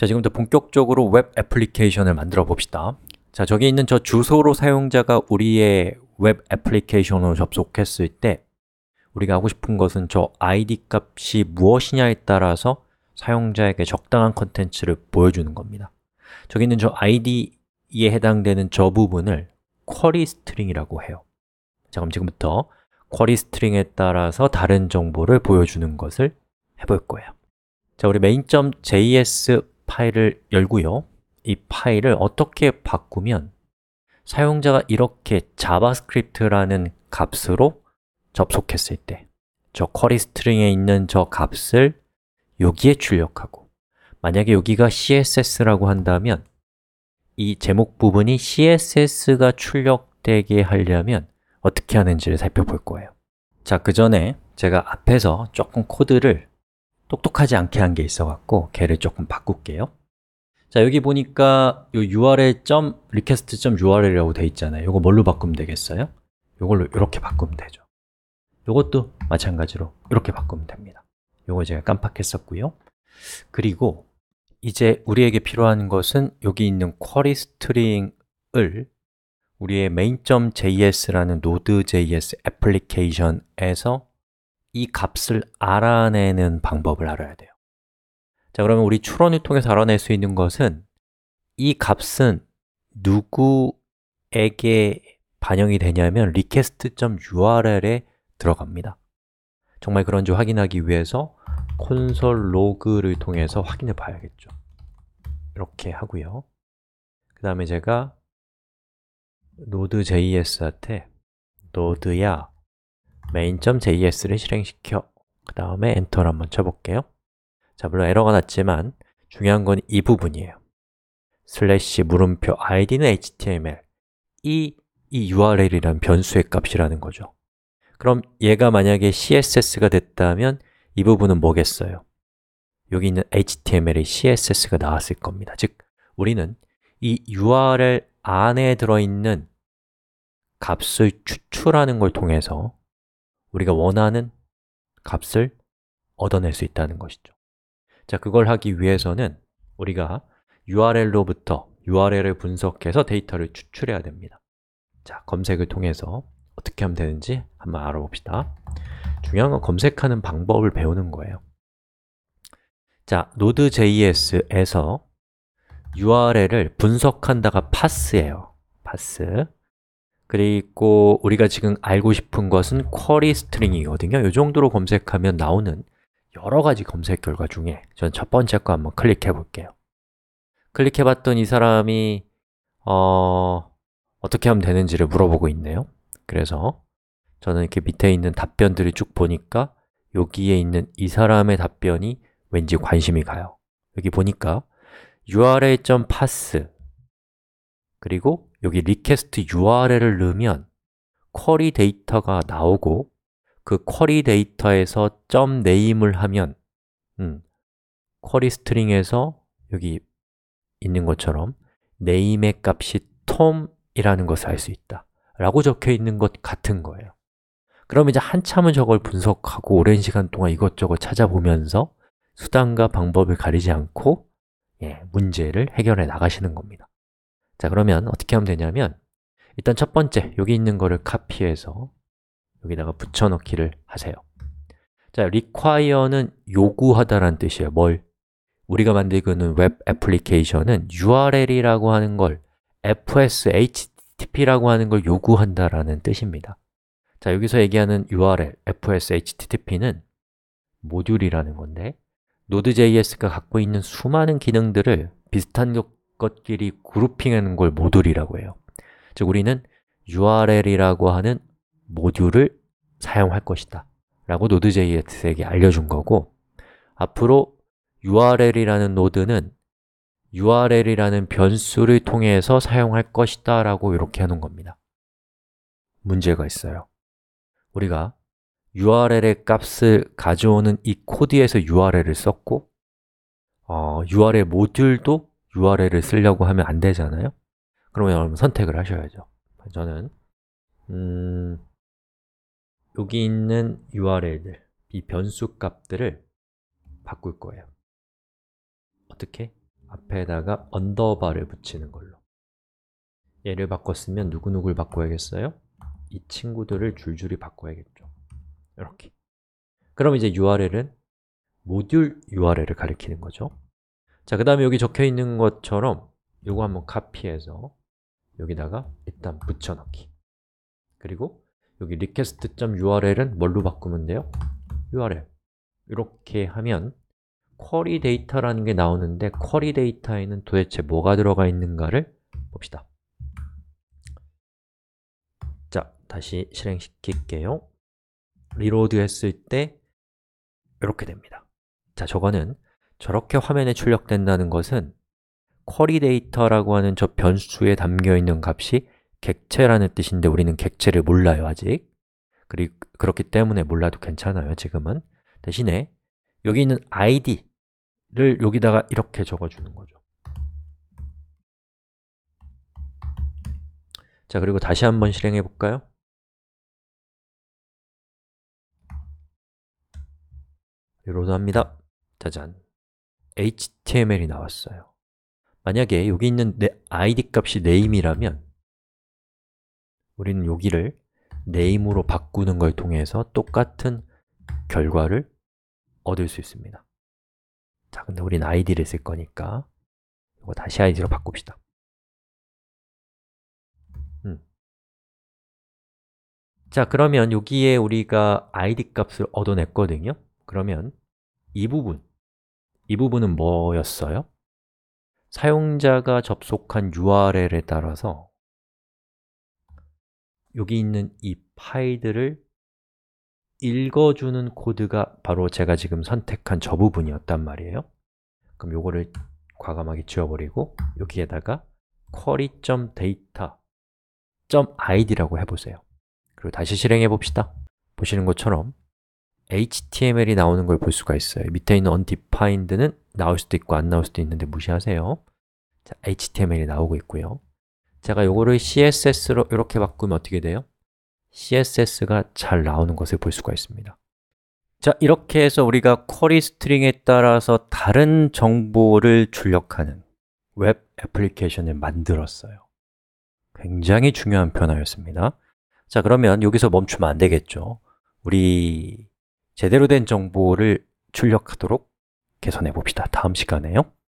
자, 지금부터 본격적으로 웹 애플리케이션을 만들어 봅시다. 자, 저기 있는 저 주소로 사용자가 우리의 웹 애플리케이션으로 접속했을 때 우리가 하고 싶은 것은 저 id 값이 무엇이냐에 따라서 사용자에게 적당한 컨텐츠를 보여주는 겁니다. 저기 있는 저 id에 해당되는 저 부분을 쿼리 스트링이라고 해요. 자, 그럼 지금부터 쿼리 스트링에 따라서 다른 정보를 보여주는 것을 해볼 거예요. 자, 우리 main.js 파일을 열고요 이 파일을 어떻게 바꾸면 사용자가 이렇게 자바스크립트라는 값으로 접속했을 때저 쿼리 스트링에 있는 저 값을 여기에 출력하고 만약에 여기가 css라고 한다면 이 제목 부분이 css가 출력되게 하려면 어떻게 하는지를 살펴볼 거예요 자, 그 전에 제가 앞에서 조금 코드를 똑똑하지 않게 한 게 있어갖고 걔를 조금 바꿀게요 자 여기 보니까 요 url 점 request 점 url이라고 돼 있잖아요 이거 뭘로 바꾸면 되겠어요? 이걸로 이렇게 바꾸면 되죠 이것도 마찬가지로 이렇게 바꾸면 됩니다 이거 제가 깜빡했었고요 그리고 이제 우리에게 필요한 것은 여기 있는 query string을 우리의 main.js라는 node.js 애플리케이션에서 이 값을 알아내는 방법을 알아야 돼요. 자, 그러면 우리 추론을 통해서 알아낼 수 있는 것은 이 값은 누구에게 반영이 되냐면 request.url에 들어갑니다. 정말 그런지 확인하기 위해서 콘솔 로그를 통해서 확인해 봐야겠죠. 이렇게 하고요. 그 다음에 제가 node.js한테 node야 main.js를 실행시켜 그 다음에 엔터를 한번 쳐볼게요 자, 물론 에러가 났지만 중요한 건 이 부분이에요 슬래시 물음표 id는 html 이, 이 u r l 이라는 변수의 값이라는 거죠 그럼 얘가 만약에 css가 됐다면 이 부분은 뭐겠어요? 여기 있는 html의 css가 나왔을 겁니다 즉, 우리는 이 url 안에 들어있는 값을 추출하는 걸 통해서 우리가 원하는 값을 얻어낼 수 있다는 것이죠 자, 그걸 하기 위해서는 우리가 URL로부터 URL을 분석해서 데이터를 추출해야 됩니다 자, 검색을 통해서 어떻게 하면 되는지 한번 알아봅시다 중요한 건 검색하는 방법을 배우는 거예요 자, Node.js에서 URL을 분석한다가 pass예요 pass 그리고 우리가 지금 알고 싶은 것은 쿼리 스트링이거든요. 이 정도로 검색하면 나오는 여러 가지 검색 결과 중에 전 첫 번째 거 한번 클릭해 볼게요. 클릭해 봤더니 이 사람이 어... 어떻게 하면 되는지를 물어보고 있네요. 그래서 저는 이렇게 밑에 있는 답변들을 쭉 보니까 여기에 있는 이 사람의 답변이 왠지 관심이 가요. 여기 보니까 url.pass 그리고 여기 r e q 리퀘스트 URL을 넣으면 쿼리 데이터가 나오고 그 쿼리 데이터에서 n a m e 을 하면 음, 쿼리 스트링에서 여기 있는 것처럼 n a m e 의 값이 tom이라는 것을 알 수 있다 라고 적혀 있는 것 같은 거예요 그럼 이제 한참은 저걸 분석하고 오랜 시간 동안 이것저것 찾아보면서 수단과 방법을 가리지 않고 예, 문제를 해결해 나가시는 겁니다 자, 그러면 어떻게 하면 되냐면 일단 첫 번째, 여기 있는 거를 카피해서 여기다가 붙여넣기를 하세요 자, require는 요구하다라는 뜻이에요 뭘? 우리가 만들고는 웹 애플리케이션은 URL이라고 하는 걸 FS, HTTP라고 하는 걸 요구한다라는 뜻입니다 자, 여기서 얘기하는 URL, FS, HTTP는 모듈이라는 건데 Node.js가 갖고 있는 수많은 기능들을 비슷한 것끼리 그룹핑하는 걸 모듈이라고 해요 즉 우리는 URL이라고 하는 모듈을 사용할 것이다 라고 Node.js에게 알려준 거고 앞으로 URL이라는 노드는 URL이라는 변수를 통해서 사용할 것이다 라고 이렇게 해놓은 겁니다 문제가 있어요 우리가 URL의 값을 가져오는 이 코드에서 URL을 썼고 어, URL 모듈도 URL을 쓰려고 하면 안 되잖아요? 그러면 여러분 선택을 하셔야죠. 저는 음, 여기 있는 URL들, 이 변수 값들을 바꿀 거예요. 어떻게? 앞에다가 언더바를 붙이는 걸로. 얘를 바꿨으면 누구누구를 바꿔야겠어요? 이 친구들을 줄줄이 바꿔야겠죠. 이렇게. 그럼 이제 URL은 모듈 URL을 가리키는 거죠. 자, 그 다음에 여기 적혀 있는 것처럼 이거 한번 카피해서 여기다가 일단 붙여넣기 그리고 여기 request.url은 뭘로 바꾸면 돼요? url 이렇게 하면 query d a t a 라는게 나오는데 query d a t a 에는 도대체 뭐가 들어가 있는가를 봅시다 자, 다시 실행시킬게요 리로드 했을 때 이렇게 됩니다 자, 저거는 저렇게 화면에 출력된다는 것은 쿼리 데이터라고 하는 저 변수에 담겨 있는 값이 객체라는 뜻인데 우리는 객체를 몰라요, 아직. 그리고 그렇기 때문에 몰라도 괜찮아요, 지금은. 대신에 여기 있는 id를 여기다가 이렇게 적어주는 거죠. 자, 그리고 다시 한번 실행해 볼까요? 로드합니다. 짜잔. HTML이 나왔어요 만약에 여기 있는 내 id 값이 name이라면 우리는 여기를 name으로 바꾸는 걸 통해서 똑같은 결과를 얻을 수 있습니다 자, 근데 우린 id를 쓸 거니까 이거 다시 id로 바꿉시다 음. 자, 그러면 여기에 우리가 id 값을 얻어냈거든요 그러면 이 부분 이 부분은 뭐였어요? 사용자가 접속한 URL에 따라서 여기 있는 이 파일들을 읽어주는 코드가 바로 제가 지금 선택한 저 부분이었단 말이에요 그럼 요거를 과감하게 지워버리고 여기에다가 query.data.id라고 해보세요 그리고 다시 실행해 봅시다 보시는 것처럼 HTML이 나오는 걸 볼 수가 있어요. 밑에 있는 undefined는 나올 수도 있고 안 나올 수도 있는데 무시하세요. 자, HTML이 나오고 있고요. 제가 이거를 CSS로 이렇게 바꾸면 어떻게 돼요? CSS가 잘 나오는 것을 볼 수가 있습니다. 자, 이렇게 해서 우리가 쿼리 스트링에 따라서 다른 정보를 출력하는 웹 애플리케이션을 만들었어요. 굉장히 중요한 변화였습니다. 자, 그러면 여기서 멈추면 안 되겠죠. 우리 제대로 된 정보를 출력하도록 개선해 봅시다. 다음 시간에요.